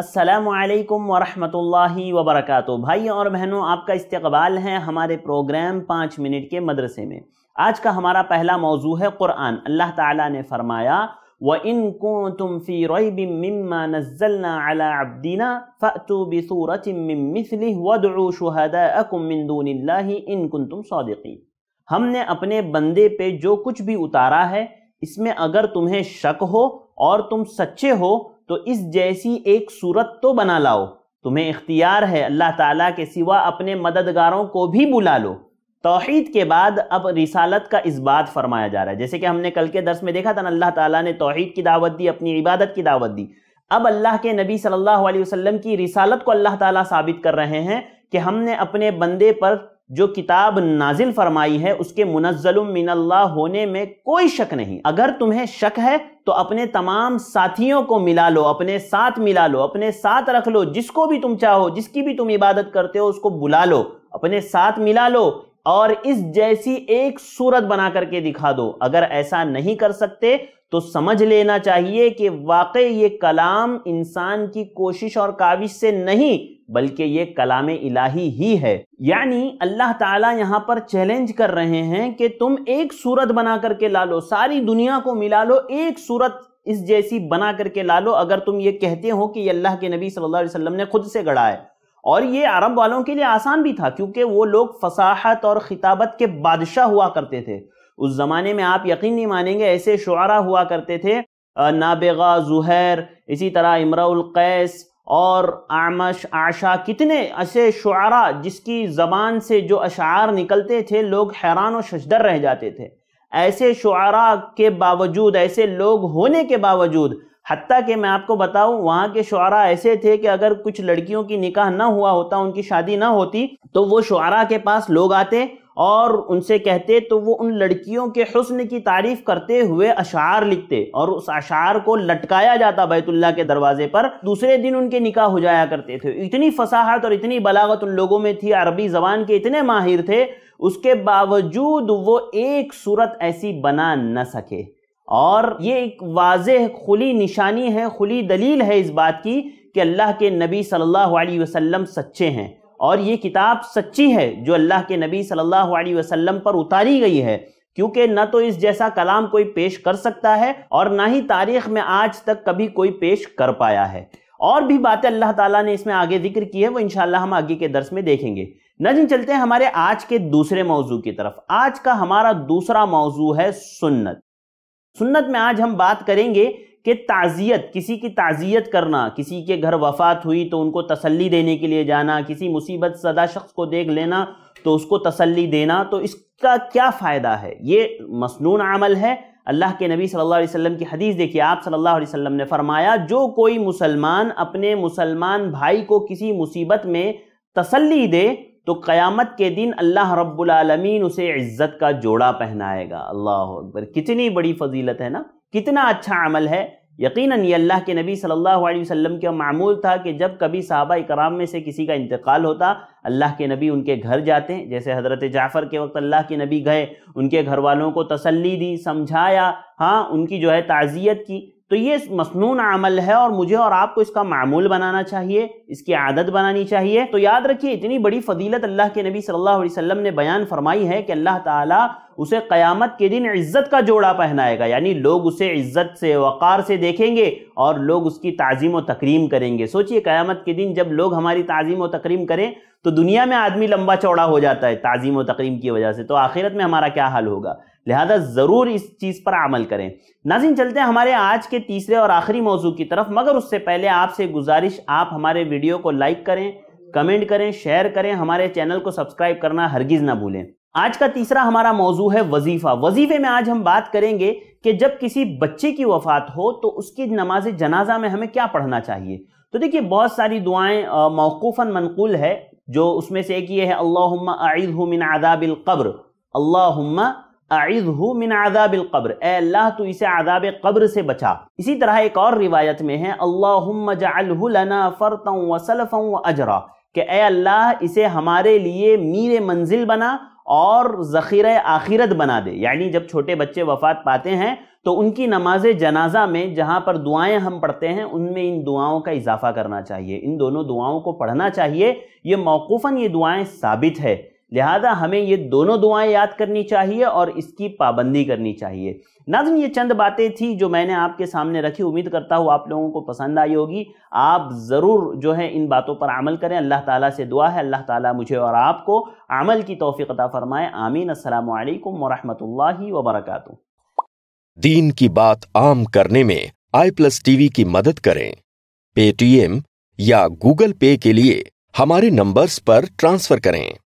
असलकम वरहमल वबरक भाई और बहनों आपका इस्तबाल है हमारे प्रोग्राम पाँच मिनट के मदरसे में आज का हमारा पहला मौजू है क़ुरान अल्लाह ताला ने फरमाया व इन को तुम फ़ी रम्मा नज़लना अला अब्दीना फ़तु बसूरत मिसली वदू शहदा अकुमिंदून इन कुन तुम सौदकी हमने अपने बंदे पे जो कुछ भी उतारा है इसमें अगर तुम्हें शक हो और तुम सच्चे हो तो इस जैसी एक सूरत तो बना लाओ तुम्हें इख्तियार है अल्लाह ताला के सिवा अपने मददगारों को भी बुला लो तोहहीद के बाद अब रिसालत का इस बात फरमाया जा रहा है जैसे कि हमने कल के दर्स में देखा था अल्लाह ताला ने तोहहीद की दावत दी अपनी इबादत की दावत दी अब अल्लाह के नबी सल्लल्लाहु अलैहि वसल्लम की रिसालत को अल्लाह ताला साबित कर रहे हैं कि हमने अपने बंदे पर जो किताब नाजिल फरमाई है उसके मुनजलुम मिनल्ला होने में कोई शक नहीं अगर तुम्हें शक है तो अपने तमाम साथियों को मिला लो अपने साथ मिला लो अपने साथ रख लो जिसको भी तुम चाहो जिसकी भी तुम इबादत करते हो उसको बुला लो अपने साथ मिला लो और इस जैसी एक सूरत बना करके दिखा दो अगर ऐसा नहीं कर सकते तो समझ लेना चाहिए कि वाकई ये कलाम इंसान की कोशिश और काविश से नहीं बल्कि ये कलाम इलाही ही है यानी अल्लाह ताला यहाँ पर चैलेंज कर रहे हैं कि तुम एक सूरत बना करके ला लो सारी दुनिया को मिला लो एक सूरत इस जैसी बना करके ला लो अगर तुम ये कहते हो कि ये अल्लाह के नबी सल्लल्लाहु अलैहि वसल्लम ने खुद से गढ़ा है और ये अरब वालों के लिए आसान भी था क्योंकि वो लोग फसाहत और खिताबत के बादशाह हुआ करते थे उस ज़माने में आप यकीन नहीं मानेंगे ऐसे शुरा हुआ करते थे नाबेगा जुहैर इसी तरह इमराउलकैस और आमश आशा कितने ऐसे शुरा जिसकी ज़बान से जो अशार निकलते थे लोग हैरान और शशदर रह जाते थे ऐसे शुरा के बावजूद ऐसे लोग होने के बावजूद हती कि मैं आपको बताऊं वहाँ के शुरा ऐसे थे कि अगर कुछ लड़कियों की निकाह ना हुआ होता उनकी शादी ना होती तो वो शुरा के पास लोग आते और उनसे कहते तो वो उन लड़कियों के हस्न की तारीफ करते हुए अशार लिखते और उस अशार को लटकाया जाता बैतुल्ला के दरवाजे पर दूसरे दिन उनके निकाह हो जाया करते थे इतनी फसाहत और इतनी बलागत उन लोगों में थी अरबी जबान के इतने माहिर थे उसके बावजूद वो एक सूरत ऐसी बना न सके और ये एक वाज खुली निशानी है खुली दलील है इस बात की कि अल्लाह के नबी सल्लल्लाहु अलैहि वसल्लम सच्चे हैं और ये किताब सच्ची है जो अल्लाह के नबी सल्लल्लाहु अलैहि वसल्लम पर उतारी गई है क्योंकि न तो इस जैसा कलाम कोई पेश कर सकता है और ना ही तारीख में आज तक कभी कोई पेश कर पाया है और भी बातें अल्लाह ताला ने इसमें आगे जिक्र की है वो इंशाल्लाह हम आगे के दर्स में देखेंगे नजन चलते हैं हमारे आज के दूसरे मौजू की तरफ आज का हमारा दूसरा मौजू है सुन्नत सुन्नत में आज हम बात करेंगे कि ताज़ियत किसी की ताज़ियत करना किसी के घर वफात हुई तो उनको तसल्ली देने के लिए जाना किसी मुसीबत सदा शख्स को देख लेना तो उसको तसल्ली देना तो इसका क्या फ़ायदा है ये मसनून अमल है अल्लाह के नबी सल्लल्लाहु अलैहि वसल्लम की हदीस देखिए आप सल्लल्लाहु अलैहि वसल्लम ने फरमाया जो कोई मुसलमान अपने मुसलमान भाई को किसी मुसीबत में तसल्ली दे तो क़यामत के दिन अल्लाह रब्बुल रबालमीन उसे इज़्ज़त का जोड़ा पहनाएगा अल्लाह अकबर कितनी बड़ी फजीलत है ना कितना अच्छा अमल है यकीनन ये अल्लाह के नबी सल्लल्लाहु अलैहि वसल्लम का मामूल था कि जब कभी साहबा कराम में से किसी का इंतकाल होता अल्लाह के नबी उनके घर जाते हैं जैसे हज़रत जाफ़र के वक्त अल्लाह के नबी गए उनके घर वालों को तसल्ली दी समझाया हाँ उनकी जो है ताज़ियत की तो ये मसनून अमल है और मुझे और आपको इसका मामूल बनाना चाहिए इसकी आदत बनानी चाहिए तो याद रखिए इतनी बड़ी फ़दीलत अल्लाह के नबी सल्लल्लाहु अलैहि वसल्लम ने बयान फरमाई है कि अल्लाह ताला उसे क़यामत के दिन इज़्ज़त का जोड़ा पहनाएगा यानी लोग उसे इज़्ज़त से वक़ार से देखेंगे और लोग उसकी तज़ीम व तकरीम करेंगे सोचिए क़यामत के दिन जब लोग हमारी तज़ीम व तकरीम करें तो दुनिया में आदमी लंबा चौड़ा हो जाता है तज़ीम व तकरीम की वजह से तो आखिरत में हमारा क्या हाल होगा लिहाजा ज़रूर इस चीज़ पर अमल करें नाजिन चलते हैं हमारे आज के तीसरे और आखिरी मौजू की तरफ मगर उससे पहले आपसे गुजारिश आप हमारे वीडियो को लाइक करें कमेंट करें शेयर करें हमारे चैनल को सब्सक्राइब करना हरगिज़ ना भूलें आज का तीसरा हमारा मौजू है वजीफा वजीफे में आज हम बात करेंगे कि जब किसी बच्चे की वफात हो तो उसकी नमाज जनाजा में हमें क्या पढ़ना चाहिए तो देखिए बहुत सारी दुआएं मौकूफ़ा मनकूल है जो उसमें से एक ये है अल्लाहुम्मा हु मिन अदाबिल कब्र अल्लाहुम्मा हु मिन अदाबिल कब्र ए अल्लाह तो इसे आदाब कब्र से बचा इसी तरह एक और रिवायत में है अल्लाह जअलहु लना व अजरा कि ए अल्लाह इसे हमारे लिए मीर मंजिल बना और ज़ख़ीर आखिरत बना दे यानी जब छोटे बच्चे वफ़ात पाते हैं तो उनकी नमाज जनाजा में जहाँ पर दुआएं हम पढ़ते हैं उनमें इन दुआओं का इजाफा करना चाहिए इन दोनों दुआओं को पढ़ना चाहिए ये मौकूफ़ा ये दुआएं साबित है लिहाजा हमें ये दोनों दुआएं याद करनी चाहिए और इसकी पाबंदी करनी चाहिए नज़म ये चंद बातें थी जो मैंने आपके सामने रखी उम्मीद करता हूँ आप लोगों को पसंद आई होगी आप ज़रूर जो है इन बातों पर अमल करें अल्लाह ताला से दुआ है अल्लाह ताला मुझे और आपको अमल की तोफ़ीकता फ़रमाए आमीन असलकम वरहमल वबरक दीन की बात आम करने में आई प्लस टीवी की मदद करें पेटीएम या गूगल पे के लिए हमारे नंबर्स पर ट्रांसफ़र करें